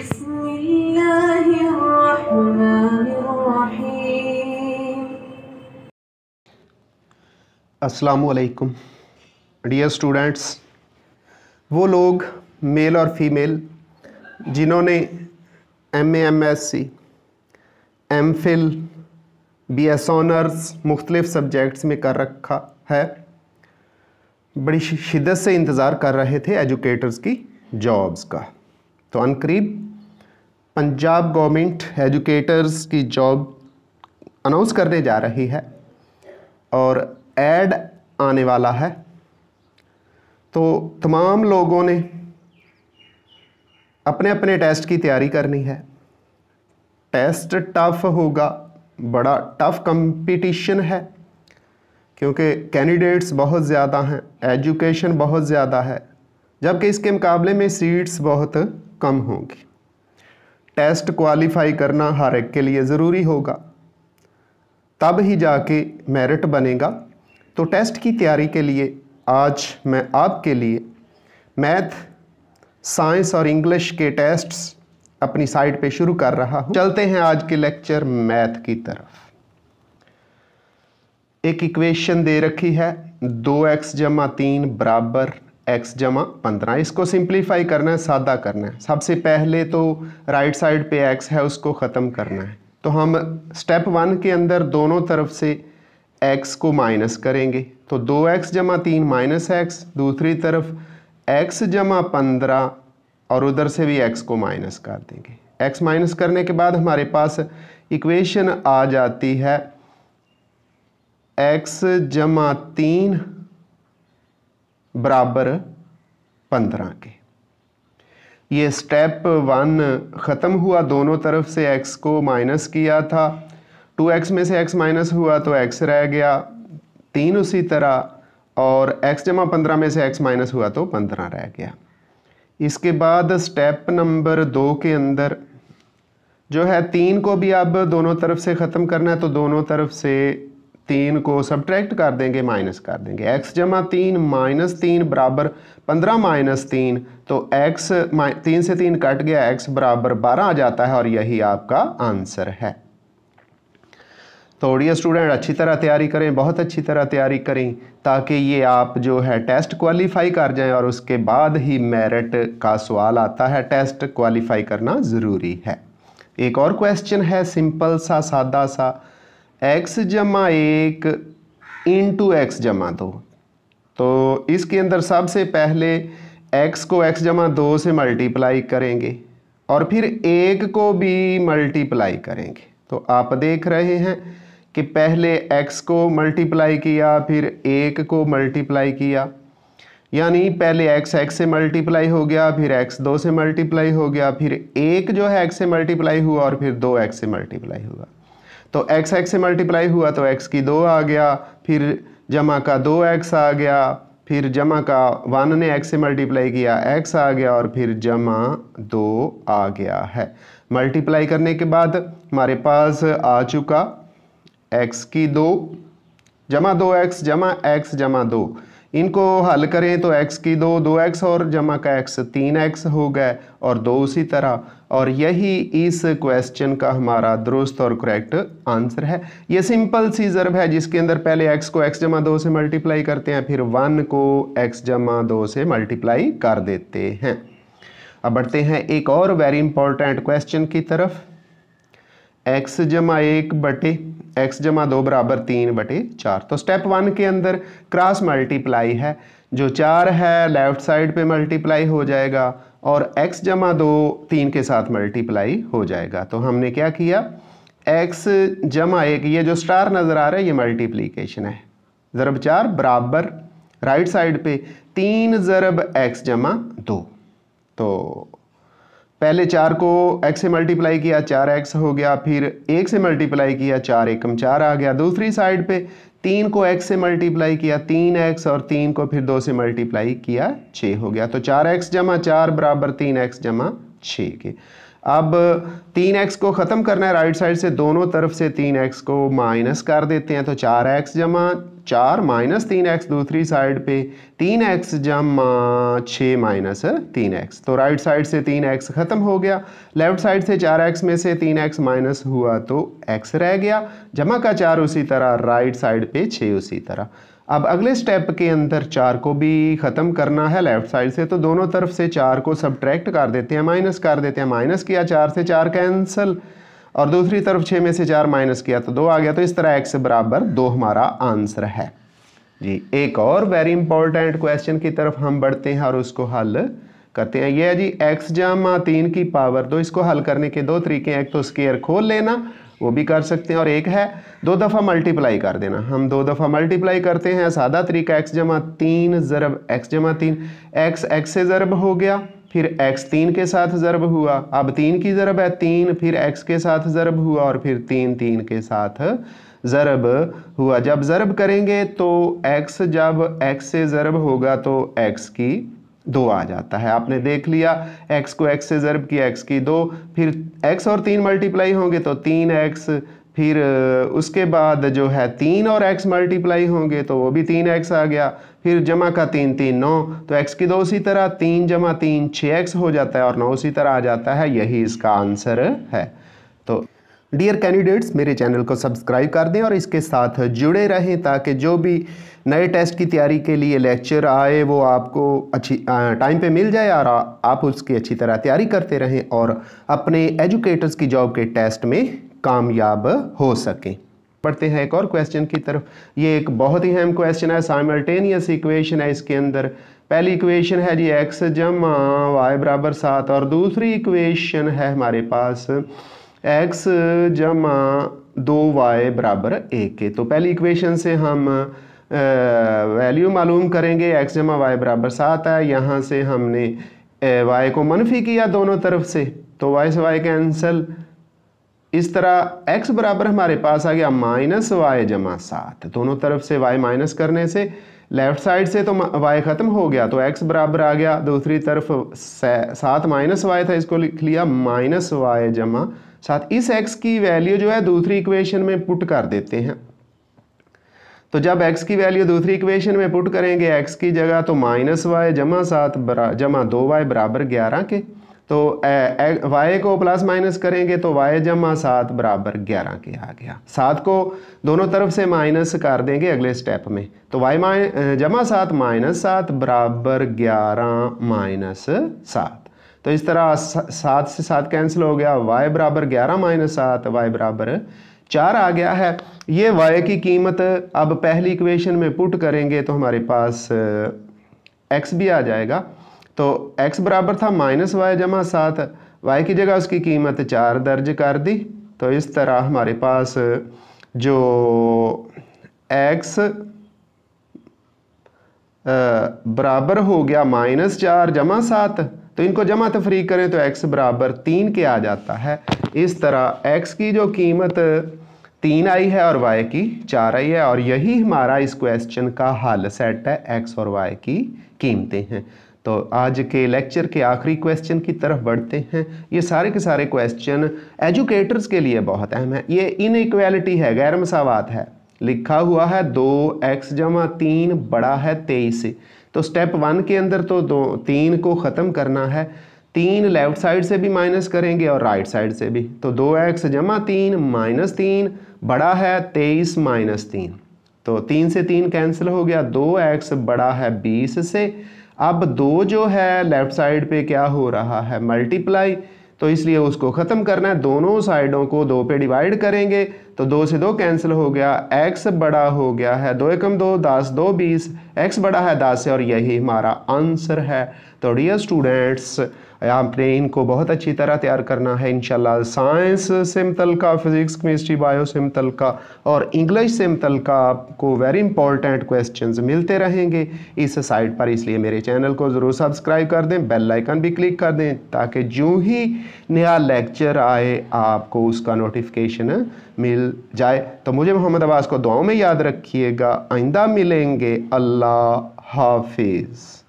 بسم असलकुम dear students वो लोग मेल और फीमेल जिन्होंने M M S C M phil B S honours मुख्तलिफ़ सब्जेक्ट्स में कर रखा है बड़ी शिद्दत से इंतज़ार कर रहे थे एजुकेटर्स की जॉब्स का तो अनकरीब पंजाब गवर्नमेंट एजुकेटर्स की जॉब अनाउंस करने जा रही है और एड आने वाला है तो तमाम लोगों ने अपने अपने टेस्ट की तैयारी करनी है टेस्ट टफ होगा बड़ा टफ कंपटीशन है क्योंकि कैंडिडेट्स बहुत ज़्यादा हैं एजुकेशन बहुत ज़्यादा है जबकि इसके मुकाबले में सीट्स बहुत कम होंगी टेस्ट क्वालिफाई करना हर एक के लिए ज़रूरी होगा तब ही जाके मेरिट बनेगा तो टेस्ट की तैयारी के लिए आज मैं आपके लिए मैथ साइंस और इंग्लिश के टेस्ट्स अपनी साइट पे शुरू कर रहा हूँ चलते हैं आज के लेक्चर मैथ की तरफ एक इक्वेशन दे रखी है दो एक्स जमा तीन बराबर एक्स जमा पंद्रह इसको सिंप्लीफाई करना है सादा करना है सबसे पहले तो राइट साइड पे एक्स है उसको ख़त्म करना है तो हम स्टेप वन के अंदर दोनों तरफ से एक्स को माइनस करेंगे तो दो एक्स जमा तीन माइनस एक्स दूसरी तरफ एक्स जमा पंद्रह और उधर से भी एक्स को माइनस कर देंगे एक्स माइनस करने के बाद हमारे पास इक्वेशन आ जाती है एक्स जमा तीन बराबर पंद्रह के ये स्टेप वन ख़त्म हुआ दोनों तरफ से एक्स को माइनस किया था टू एक्स में से एक्स माइनस हुआ तो एक्स रह गया तीन उसी तरह और एक्स जमा पंद्रह में से एक्स माइनस हुआ तो पंद्रह रह गया इसके बाद स्टेप नंबर दो के अंदर जो है तीन को भी अब दोनों तरफ से ख़त्म करना है तो दोनों तरफ से तीन को सब्ट्रैक्ट कर देंगे माइनस कर देंगे एक्स जमा तीन माइनस तीन बराबर पंद्रह माइनस तीन तो एक्स तीन से तीन कट गया एक्स बराबर बारह आ जाता है और यही आपका आंसर है तो ओडिया स्टूडेंट अच्छी तरह तैयारी करें बहुत अच्छी तरह तैयारी करें ताकि ये आप जो है टेस्ट क्वालिफाई कर जाएं और उसके बाद ही मेरिट का सवाल आता है टेस्ट क्वालिफाई करना ज़रूरी है एक और क्वेश्चन है सिंपल सा सादा सा एक्स जमा एक इंटू एक्स जमा दो तो इसके अंदर सबसे पहले एक्स को एक्स जमा दो से मल्टीप्लाई करेंगे और फिर एक को भी मल्टीप्लाई करेंगे तो आप देख रहे हैं कि पहले एक्स को मल्टीप्लाई किया फिर एक को मल्टीप्लाई किया यानी पहले एक्स एक्स से मल्टीप्लाई हो गया फिर एक्स दो से मल्टीप्लाई हो गया फिर एक जो है एक्स से मल्टीप्लाई हुआ और फिर दो एक्स से मल्टीप्लाई हुआ तो एक्स एक्स से मल्टीप्लाई हुआ तो एक्स की दो आ गया फिर जमा का दो एक्स आ गया फिर जमा का वन ने एक्स से मल्टीप्लाई किया एक्स आ गया और फिर जमा दो आ गया है मल्टीप्लाई करने के बाद हमारे पास आ चुका एक्स की दो जमा दो एक्स जमा एक्स जमा दो इनको हल करें तो x की दो दो एक्स और जमा का x तीन एक्स हो गए और दो उसी तरह और यही इस क्वेश्चन का हमारा दुरुस्त और करेक्ट आंसर है ये सिंपल सी जर्ब है जिसके अंदर पहले x को x जमा दो से मल्टीप्लाई करते हैं फिर वन को x जमा दो से मल्टीप्लाई कर देते हैं अब बढ़ते हैं एक और वेरी इंपॉर्टेंट क्वेश्चन की तरफ x जमा एक बटे एक्स जमा दो बराबर तीन बटे चार तो स्टेप वन के अंदर क्रॉस मल्टीप्लाई है जो चार है लेफ्ट साइड पे मल्टीप्लाई हो जाएगा और एक्स जमा दो तीन के साथ मल्टीप्लाई हो जाएगा तो हमने क्या किया एक्स जमा एक ये जो स्टार नज़र आ रहा है ये मल्टीप्लीकेशन है ज़रब चार बराबर राइट साइड पे तीन ज़रब एक्स जमा दो तो पहले चार को x से मल्टीप्लाई किया चार एक्स हो गया फिर एक से मल्टीप्लाई किया चार एकम चार आ गया दूसरी साइड पे तीन को x से मल्टीप्लाई किया तीन एक्स और तीन को फिर दो से मल्टीप्लाई किया छः हो गया तो चार एक्स जमा चार बराबर तीन एक्स जमा छः के अब तीन एक्स को ख़त्म करना है राइट साइड से दोनों तरफ से तीन एक्स को माइनस कर देते हैं तो चार एक्स जमा चार माइनस तीन एक्स दूसरी साइड पे तीन एक्स जमा छः माइनस तीन एक्स तो राइट साइड से तीन एक्स ख़त्म हो गया लेफ्ट साइड से चार एक्स में से तीन एक्स माइनस हुआ तो एक्स रह गया जमा का चार उसी तरह राइट साइड पे छः उसी तरह अब अगले स्टेप के अंदर चार को भी ख़त्म करना है लेफ़्ट साइड से तो दोनों तरफ से चार को सब्ट्रैक्ट कर देते हैं माइनस कर देते हैं माइनस किया चार से चार कैंसिल और दूसरी तरफ छः में से चार माइनस किया तो दो आ गया तो इस तरह एक्स बराबर दो हमारा आंसर है जी एक और वेरी इंपॉर्टेंट क्वेश्चन की तरफ हम बढ़ते हैं और उसको हल करते हैं यह है जी एक्स जामा तीन की पावर दो इसको हल करने के दो तरीके हैं एक तो स्केयर खोल लेना वो भी कर सकते हैं और एक है दो दफ़ा मल्टीप्लाई कर देना हम दो दफ़ा मल्टीप्लाई करते हैं सादा तरीका एक्स जमा तीन ज़रब एक्स जमा तीन एक्स एक्स से ज़रब हो गया फिर x तीन के साथ ज़रब हुआ अब तीन की ज़रब है तीन फिर x के साथ ज़रब हुआ और फिर तीन तीन के साथ ज़रब हुआ जब ज़रब करेंगे तो x जब x से ज़रब होगा तो x की दो आ जाता है आपने देख लिया एक्स को एक्स से ज़रब किया एक्स की दो फिर एक्स और तीन मल्टीप्लाई होंगे तो तीन एक्स फिर उसके बाद जो है तीन और एक्स मल्टीप्लाई होंगे तो वो भी तीन एक्स आ गया फिर जमा का तीन तीन नौ तो एक्स की दो उसी तरह तीन जमा तीन छः एक्स हो जाता है और नौ उसी तरह आ जाता है यही इसका आंसर है डियर कैंडिडेट्स मेरे चैनल को सब्सक्राइब कर दें और इसके साथ जुड़े रहें ताकि जो भी नए टेस्ट की तैयारी के लिए लेक्चर आए वो आपको अच्छी टाइम पे मिल जाए और आ, आप उसकी अच्छी तरह तैयारी करते रहें और अपने एजुकेटर्स की जॉब के टेस्ट में कामयाब हो सकें पढ़ते हैं एक और क्वेश्चन की तरफ ये एक बहुत ही अहम क्वेश्चन है साइमल्टेनियस इक्वेशन है इसके अंदर पहली इक्वेशन है जी एक्स जमा वाई बराबर सात और दूसरी इक्वेशन है हमारे पास एक्स जमा दो वाई बराबर एक के तो पहली इक्वेशन से हम वैल्यू मालूम करेंगे एक्स जमा वाई बराबर सात है यहाँ से हमने वाई को मनफी किया दोनों तरफ से तो वाई से वाई कैंसल इस तरह एक्स बराबर हमारे पास आ गया माइनस वाई जमा सात दोनों तरफ से वाई माइनस करने से लेफ़्ट साइड से तो वाई ख़त्म हो गया तो एक्स बराबर आ गया दूसरी तरफ सात माइनस वाई था इसको लिख लिया माइनस वाई जमा साथ इस एक्स की वैल्यू जो है दूसरी इक्वेशन में पुट कर देते हैं तो जब एक्स की वैल्यू दूसरी इक्वेशन में पुट करेंगे एक्स की जगह तो माइनस वाई जमा सात जमा दो वाई बराबर ग्यारह के तो वाई को प्लस माइनस करेंगे तो वाई जमा सात बराबर ग्यारह के आ गया सात को दोनों तरफ से माइनस कर देंगे अगले स्टेप में तो वाई माइ जमा सात माइनस सात बराबर ग्यारह माइनस सात तो इस तरह सात से सात कैंसिल हो गया वाई बराबर ग्यारह माइनस सात वाई बराबर चार आ गया है ये वाई की कीमत अब पहली इक्वेशन में पुट करेंगे तो हमारे पास एक्स भी आ जाएगा तो एक्स बराबर था माइनस वाई जमा सात वाई की जगह उसकी कीमत चार दर्ज कर दी तो इस तरह हमारे पास जो एक्स बराबर हो गया माइनस चार जमा सात तो इनको जमा तफरी करें तो एक्स बराबर तीन के आ जाता है इस तरह एक्स की जो कीमत तीन आई है और वाई की चार आई है और यही हमारा इस क्वेश्चन का हल सेट है एक्स और वाई की कीमतें हैं तो आज के लेक्चर के आखिरी क्वेश्चन की तरफ बढ़ते हैं ये सारे के सारे क्वेश्चन एजुकेटर्स के लिए बहुत अहम है ये इनक्वालिटी है गैर मसावत है लिखा हुआ है दो एक्स जमा तीन बड़ा है तेईस तो स्टेप वन के अंदर तो दो तीन को ख़त्म करना है तीन लेफ्ट साइड से भी माइनस करेंगे और राइट साइड से भी तो दो एक्स जमा तीन माइनस तीन बड़ा है तेईस माइनस तीन तो तीन से तीन कैंसिल हो गया दो एक्स बड़ा है बीस से अब दो जो है लेफ्ट साइड पे क्या हो रहा है मल्टीप्लाई तो इसलिए उसको ख़त्म करना है दोनों साइडों को दो पे डिवाइड करेंगे तो दो से दो कैंसिल हो गया एक्स बड़ा हो गया है दो एकम दो दस दो बीस एक्स बड़ा है दस से और यही हमारा आंसर है तो डियर स्टूडेंट्स आपने इनको बहुत अच्छी तरह तैयार करना है इन साइंस से का फ़िज़िक्स केमिस्ट्री बायो से का और इंग्लिश से का आपको वेरी इंपॉर्टेंट क्वेश्चन मिलते रहेंगे इस साइट पर इसलिए मेरे चैनल को ज़रूर सब्सक्राइब कर दें बेल आइकन भी क्लिक कर दें ताकि जो ही नया लेक्चर आए आपको उसका नोटिफिकेशन मिल जाए तो मुझे मोहम्मद अब्बास को दुआओं में याद रखिएगा आइंदा मिलेंगे अल्लाह हाफिज़